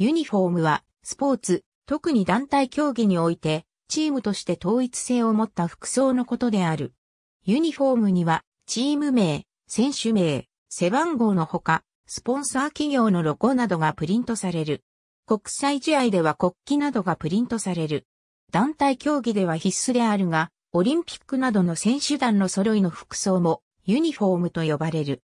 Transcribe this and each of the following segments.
ユニフォームは、スポーツ、特に団体競技において、チームとして統一性を持った服装のことである。ユニフォームには、チーム名、選手名、背番号のほか、スポンサー企業のロゴなどがプリントされる。国際試合では国旗などがプリントされる。団体競技では必須であるが、オリンピックなどの選手団の揃いの服装もユニフォームと呼ばれる。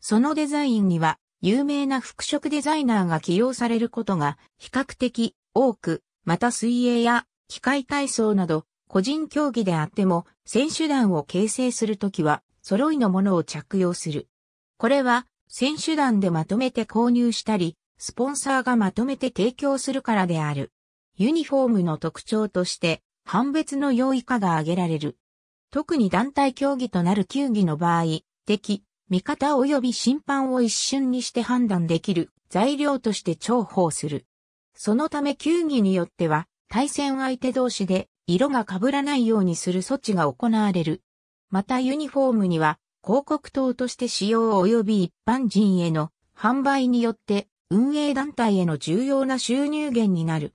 そのデザインには有名な服飾デザイナーが起用されることが比較的多く、また水泳や機械体操など個人競技であっても選手団を形成するときは揃いのものを着用する。これは選手団でまとめて購入したり、スポンサーがまとめて提供するからである。ユニフォームの特徴として判別の用意化が挙げられる。特に団体競技となる球技の場合、敵、味方及び審判を一瞬にして判断できる材料として重宝する。そのため球技によっては、対戦相手同士で色が被らないようにする措置が行われる。またユニフォームには広告塔として使用及び一般人への販売によって運営団体への重要な収入源になる。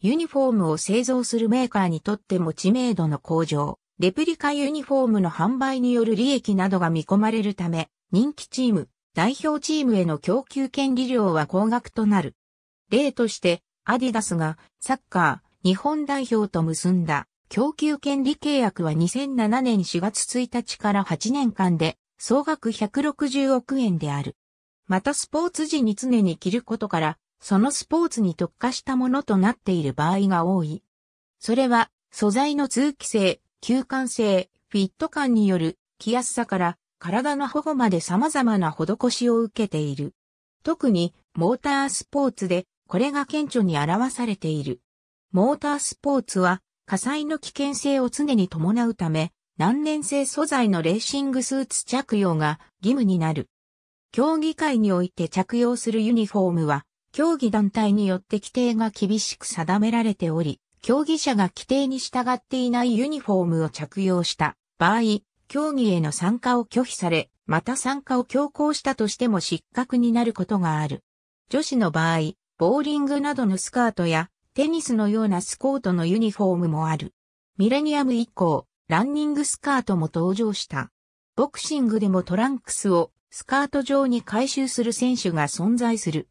ユニフォームを製造するメーカーにとっても知名度の向上、レプリカユニフォームの販売による利益などが見込まれるため、人気チーム、代表チームへの供給権利料は高額となる。例として、アディダスがサッカー日本代表と結んだ供給権利契約は2007年4月1日から8年間で総額160億円である。またスポーツ時に常に着ることから、そのスポーツに特化したものとなっている場合が多い。それは素材の通気性、吸管性、フィット感による着やすさから体の保護まで様々な施しを受けている。特にモータースポーツでこれが顕著に表されている。モータースポーツは火災の危険性を常に伴うため、難燃性素材のレーシングスーツ着用が義務になる。競技会において着用するユニフォームは、競技団体によって規定が厳しく定められており、競技者が規定に従っていないユニフォームを着用した場合、競技への参加を拒否され、また参加を強行したとしても失格になることがある。女子の場合、ボーリングなどのスカートや、テニスのようなスコートのユニフォームもある。ミレニアム以降、ランニングスカートも登場した。ボクシングでもトランクスをスカート上に回収する選手が存在する。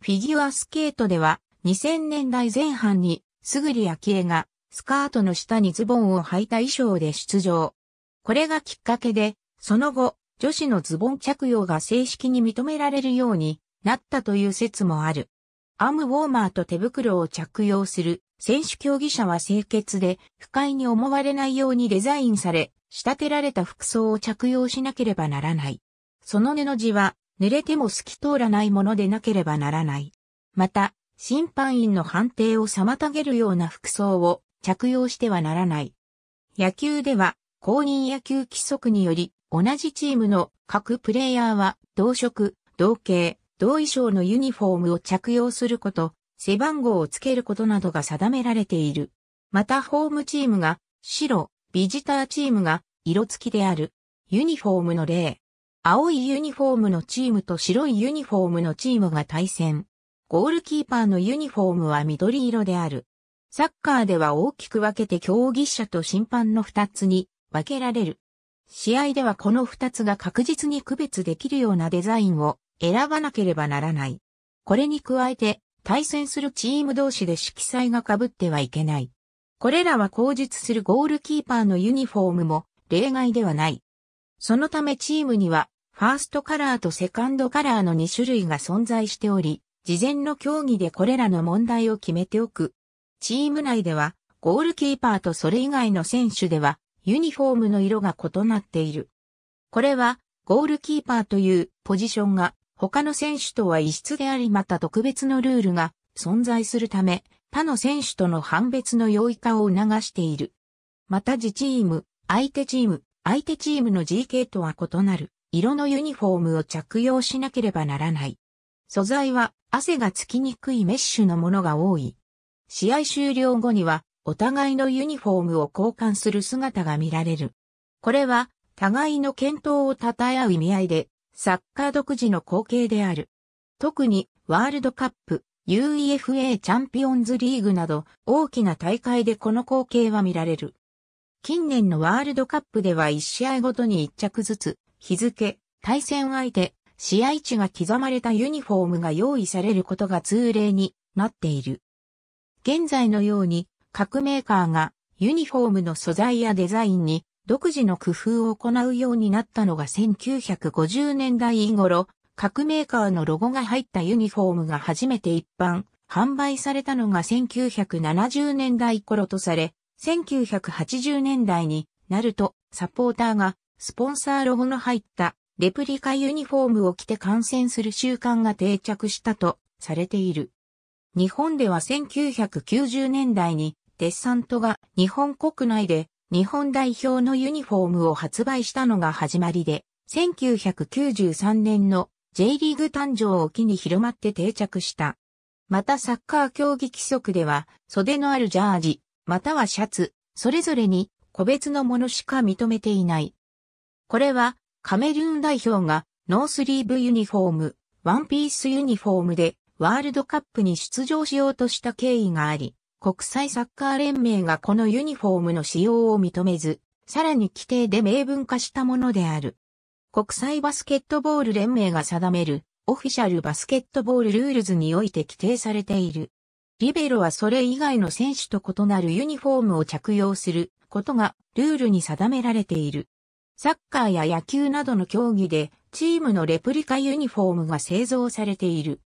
フィギュアスケートでは2000年代前半にすぐり昭恵が、スカートの下にズボンを履いた衣装で出場。これがきっかけで、その後、女子のズボン着用が正式に認められるようになったという説もある。アームウォーマーと手袋を着用する選手競技者は清潔で不快に思われないようにデザインされ、仕立てられた服装を着用しなければならない。その布地は濡れても透き通らないものでなければならない。また、審判員の判定を妨げるような服装を着用してはならない。野球では公認野球規則により同じチームの各プレイヤーは同色、同型、同衣装のユニフォームを着用すること、背番号をつけることなどが定められている。またホームチームが白、ビジターチームが色付きである。ユニフォームの例。青いユニフォームのチームと白いユニフォームのチームが対戦。ゴールキーパーのユニフォームは緑色である。サッカーでは大きく分けて競技者と審判の2つに分けられる。試合ではこの2つが確実に区別できるようなデザインを選ばなければならない。これに加えて、対戦するチーム同士で色彩が被ってはいけない。これらは口述するゴールキーパーのユニフォームも例外ではない。そのためチームには、ファーストカラーとセカンドカラーの2種類が存在しており、事前の競技でこれらの問題を決めておく。チーム内では、ゴールキーパーとそれ以外の選手では、ユニフォームの色が異なっている。これは、ゴールキーパーというポジションが、他の選手とは異質でありまた特別のルールが存在するため、他の選手との判別の容易化を促している。また自チーム、相手チーム、相手チームの GK とは異なる色のユニフォームを着用しなければならない。素材は汗がつきにくいメッシュのものが多い。試合終了後にはお互いのユニフォームを交換する姿が見られる。これは互いの健闘を称え合う意味合いで、サッカー独自の光景である。特にワールドカップ、UEFA チャンピオンズリーグなど大きな大会でこの光景は見られる。近年のワールドカップでは1試合ごとに1着ずつ、日付、対戦相手、試合地が刻まれたユニフォームが用意されることが通例になっている。現在のように各メーカーがユニフォームの素材やデザインに独自の工夫を行うようになったのが1950年代頃、各メーカーのロゴが入ったユニフォームが初めて一般販売されたのが1970年代頃とされ、1980年代になるとサポーターがスポンサーロゴの入ったレプリカユニフォームを着て観戦する習慣が定着したとされている。日本では1990年代にデッサントが日本国内で日本代表のユニフォームを発売したのが始まりで、1993年の J リーグ誕生を機に広まって定着した。またサッカー競技規則では、袖のあるジャージ、またはシャツ、それぞれに個別のものしか認めていない。これはカメルーン代表がノースリーブユニフォーム、ワンピースユニフォームでワールドカップに出場しようとした経緯があり、国際サッカー連盟がこのユニフォームの使用を認めず、さらに規定で明文化したものである。国際バスケットボール連盟が定めるオフィシャルバスケットボールルールズにおいて規定されている。リベロはそれ以外の選手と異なるユニフォームを着用することがルールに定められている。サッカーや野球などの競技でチームのレプリカユニフォームが製造されている。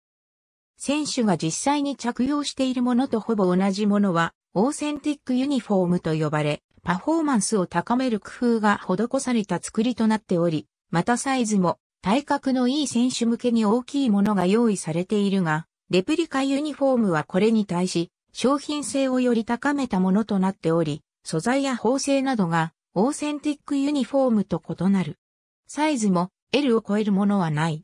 選手が実際に着用しているものとほぼ同じものはオーセンティックユニフォームと呼ばれ、パフォーマンスを高める工夫が施された作りとなっており、またサイズも体格のいい選手向けに大きいものが用意されているが、レプリカユニフォームはこれに対し、商品性をより高めたものとなっており、素材や縫製などがオーセンティックユニフォームと異なる。サイズも L を超えるものはない。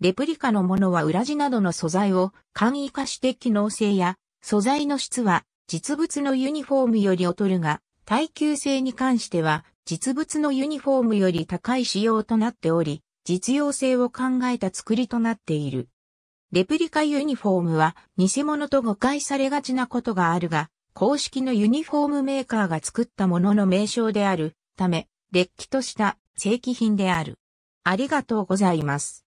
レプリカのものは裏地などの素材を簡易化して機能性や素材の質は実物のユニフォームより劣るが、耐久性に関しては実物のユニフォームより高い仕様となっており、実用性を考えた作りとなっている。レプリカユニフォームは偽物と誤解されがちなことがあるが、公式のユニフォームメーカーが作ったものの名称であるため、れっきとした正規品である。ありがとうございます。